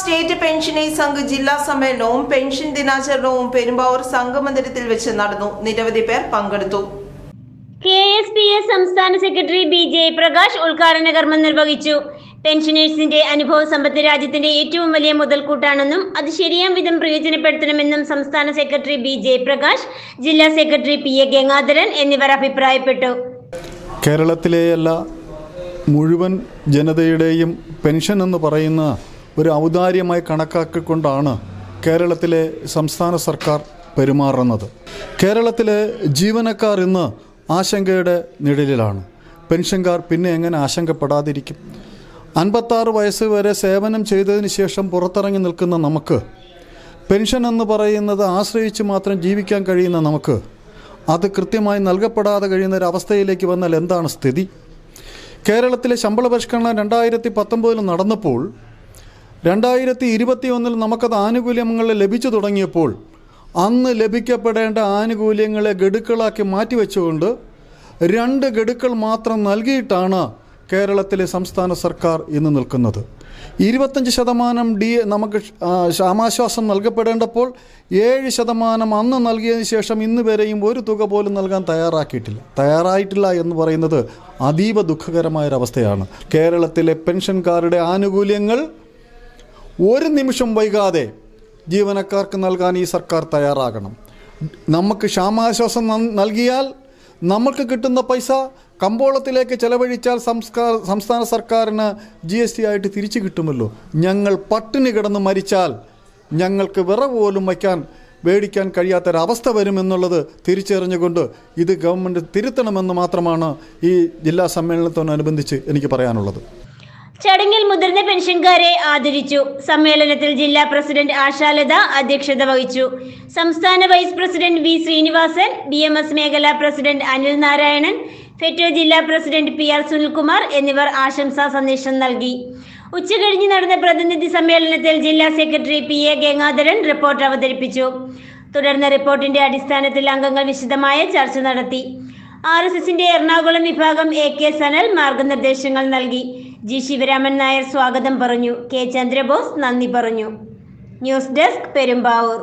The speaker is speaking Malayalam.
സ്റ്റേറ്റ് പെൻഷനേഴ്സ് സംഘ് ജില്ലാ സമ്മേളനവും പെൻഷൻ ദിനാചരണവും പെരുമ്പാവൂർ സംഘമന്ദിരത്തിൽ വെച്ച് നടന്നു നിരവധി പേർ പങ്കെടുത്തു കെ എസ് പി എസ് സംസ്ഥാന സെക്രട്ടറി ബി പ്രകാശ് ഉദ്ഘാടന കർമ്മം നിർവഹിച്ചു പെൻഷനേഴ്സിന്റെ അനുഭവ സമ്പത്ത് രാജ്യത്തിന്റെ ഏറ്റവും വലിയ മുതൽക്കൂട്ടാണെന്നും അത് ശരിയാം വിധം പ്രയോജനപ്പെടുത്തണമെന്നും സംസ്ഥാന സെക്രട്ടറി ബി പ്രകാശ് ജില്ലാ സെക്രട്ടറി പി എ ഗംഗാധരൻ എന്നിവർ അഭിപ്രായപ്പെട്ടു കേരളത്തിലെ എല്ലാ മുഴുവൻ ജനതയുടെയും പെൻഷൻ എന്ന് പറയുന്ന ഒരു ഔദാര്യമായി കണക്കാക്കിക്കൊണ്ടാണ് കേരളത്തിലെ സംസ്ഥാന സർക്കാർ പെരുമാറുന്നത് കേരളത്തിലെ ജീവനക്കാർ ഇന്ന് ആശങ്കയുടെ നിഴലിലാണ് പെൻഷൻകാർ പിന്നെ എങ്ങനെ ആശങ്കപ്പെടാതിരിക്കും അൻപത്താറ് വയസ്സ് വരെ സേവനം ചെയ്തതിന് ശേഷം പുറത്തിറങ്ങി നിൽക്കുന്ന നമുക്ക് പെൻഷൻ എന്ന് പറയുന്നത് ആശ്രയിച്ച് മാത്രം ജീവിക്കാൻ കഴിയുന്ന നമുക്ക് അത് കൃത്യമായി നൽകപ്പെടാതെ കഴിയുന്ന ഒരു അവസ്ഥയിലേക്ക് വന്നാൽ എന്താണ് സ്ഥിതി കേരളത്തിലെ ശമ്പള പരിഷ്കരണം രണ്ടായിരത്തി പത്തൊമ്പതിൽ നടന്നപ്പോൾ രണ്ടായിരത്തി ഒന്നിൽ നമുക്കത് ആനുകൂല്യങ്ങൾ ലഭിച്ചു തുടങ്ങിയപ്പോൾ അന്ന് ലഭിക്കപ്പെടേണ്ട ആനുകൂല്യങ്ങളെ ഗഡുക്കളാക്കി മാറ്റിവെച്ചുകൊണ്ട് രണ്ട് ഗഡുക്കൾ മാത്രം നൽകിയിട്ടാണ് കേരളത്തിലെ സംസ്ഥാന സർക്കാർ ഇന്ന് നിൽക്കുന്നത് ഇരുപത്തഞ്ച് ശതമാനം ഡി നമുക്ക് ക്ഷാമാശ്വാസം നൽകപ്പെടേണ്ടപ്പോൾ ഏഴ് ശതമാനം അന്ന് നൽകിയതിന് ശേഷം ഇന്ന് വരെയും ഒരു തുക പോലും നൽകാൻ തയ്യാറാക്കിയിട്ടില്ല തയ്യാറായിട്ടില്ല എന്ന് പറയുന്നത് അതീവ ദുഃഖകരമായൊരവസ്ഥയാണ് കേരളത്തിലെ പെൻഷൻകാരുടെ ആനുകൂല്യങ്ങൾ ഒരു നിമിഷം വൈകാതെ ജീവനക്കാർക്ക് നൽകാൻ ഈ സർക്കാർ തയ്യാറാകണം നമുക്ക് ക്ഷാമാശ്വാസം നൽകിയാൽ നമുക്ക് കിട്ടുന്ന പൈസ കമ്പോളത്തിലേക്ക് ചെലവഴിച്ചാൽ സംസ്കാർ സംസ്ഥാന സർക്കാരിന് ജി എസ് ടി ആയിട്ട് തിരിച്ചു കിട്ടുമല്ലോ ഞങ്ങൾ പട്ടിണി കിടന്ന് മരിച്ചാൽ ഞങ്ങൾക്ക് വിറവ് പോലും വയ്ക്കാൻ മേടിക്കാൻ കഴിയാത്തൊരവസ്ഥ വരുമെന്നുള്ളത് തിരിച്ചറിഞ്ഞുകൊണ്ട് ഇത് ഗവൺമെൻറ് തിരുത്തണമെന്ന് മാത്രമാണ് ഈ ജില്ലാ സമ്മേളനത്തോടനുബന്ധിച്ച് എനിക്ക് പറയാനുള്ളത് ചടങ്ങിൽ മുതിർന്ന പെൻഷൻകാരെ ആദരിച്ചു സമ്മേളനത്തിൽ ജില്ലാ പ്രസിഡന്റ് ആശാലത അധ്യക്ഷത വഹിച്ചു സംസ്ഥാന vice president V Sreenivasan B M S മേഖലാ പ്രസിഡന്റ് അനിൽ നാരായണൻ ഫെറ്റോ ജില്ലാ പ്രസിഡന്റ് പി ആർ സുനിൽകുമാർ എന്നിവർ ആശംസാ സന്ദേശം നൽകി ഉച്ചകഴിഞ്ഞ് നടന്ന പ്രതിനിധി സമ്മേളനത്തിൽ ജില്ലാ secretary P A Gangadharan report അവതരിപ്പിച്ചു തുടർന്ന് റിപ്പോർട്ടിന്റെ അടിസ്ഥാനത്തിൽ അംഗങ്ങൾ വിശദമായ ചർച്ച നടത്തി ആർ എസ് എസിന്റെ എറണാകുളം വിഭാഗം എ കെ സനൽ മാർഗനിർദ്ദേശങ്ങൾ നൽകി ജി ശിവരാമൻ നായർ സ്വാഗതം പറഞ്ഞു കെ ചന്ദ്രബോസ് നന്ദി പറഞ്ഞു ന്യൂസ് ഡെസ്ക് പെരുമ്പാവൂർ